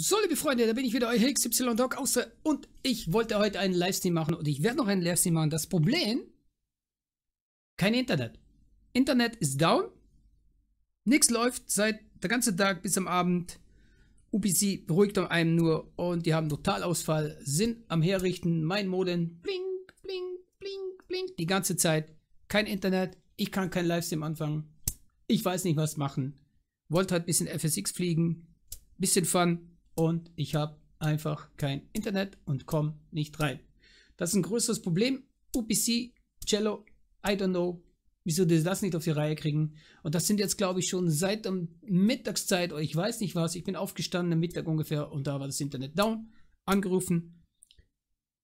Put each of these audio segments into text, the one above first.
So, liebe Freunde, da bin ich wieder, euer HXY-Doc außer und ich wollte heute einen Livestream machen und ich werde noch einen Livestream machen. Das Problem, kein Internet. Internet ist down, nichts läuft seit der ganzen Tag bis am Abend. UPC beruhigt um einen nur und die haben Totalausfall, sind am Herrichten, mein Modem, blink, blink, blink, blink, die ganze Zeit. Kein Internet, ich kann kein Livestream anfangen, ich weiß nicht, was machen. Wollte halt ein bisschen FSX fliegen, bisschen Fun, und ich habe einfach kein Internet und komme nicht rein. Das ist ein größeres Problem. UPC, Cello, I don't know, wieso die das nicht auf die Reihe kriegen. Und das sind jetzt, glaube ich, schon seit der Mittagszeit, oder ich weiß nicht was, ich bin aufgestanden am Mittag ungefähr und da war das Internet down, angerufen.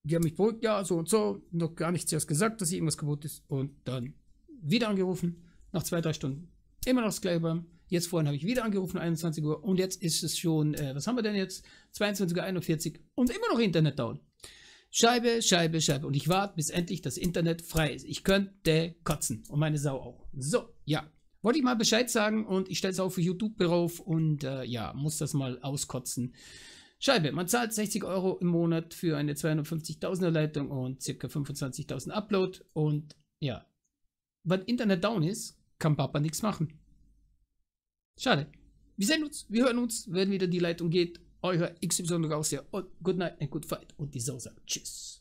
Die haben mich beruhigt, ja, so und so, noch gar nichts erst gesagt, dass hier irgendwas kaputt ist. Und dann wieder angerufen, nach zwei, drei Stunden. Immer noch das Gleiche. Jetzt vorhin habe ich wieder angerufen, 21 Uhr. Und jetzt ist es schon, äh, was haben wir denn jetzt? 22.41 Uhr und immer noch Internet down. Scheibe, Scheibe, Scheibe. Und ich warte, bis endlich das Internet frei ist. Ich könnte kotzen. Und meine Sau auch. So, ja. Wollte ich mal Bescheid sagen und ich stelle es auch für YouTube drauf und äh, ja, muss das mal auskotzen. Scheibe, man zahlt 60 Euro im Monat für eine 250.000er Leitung und circa 25.000 Upload und ja, wenn Internet down ist, kann Papa nichts machen. Schade. Wir sehen uns, wir hören uns, wenn wieder die Leitung geht. Euer XY raus hier. Und good night and good fight. Und die Sau sagt Tschüss.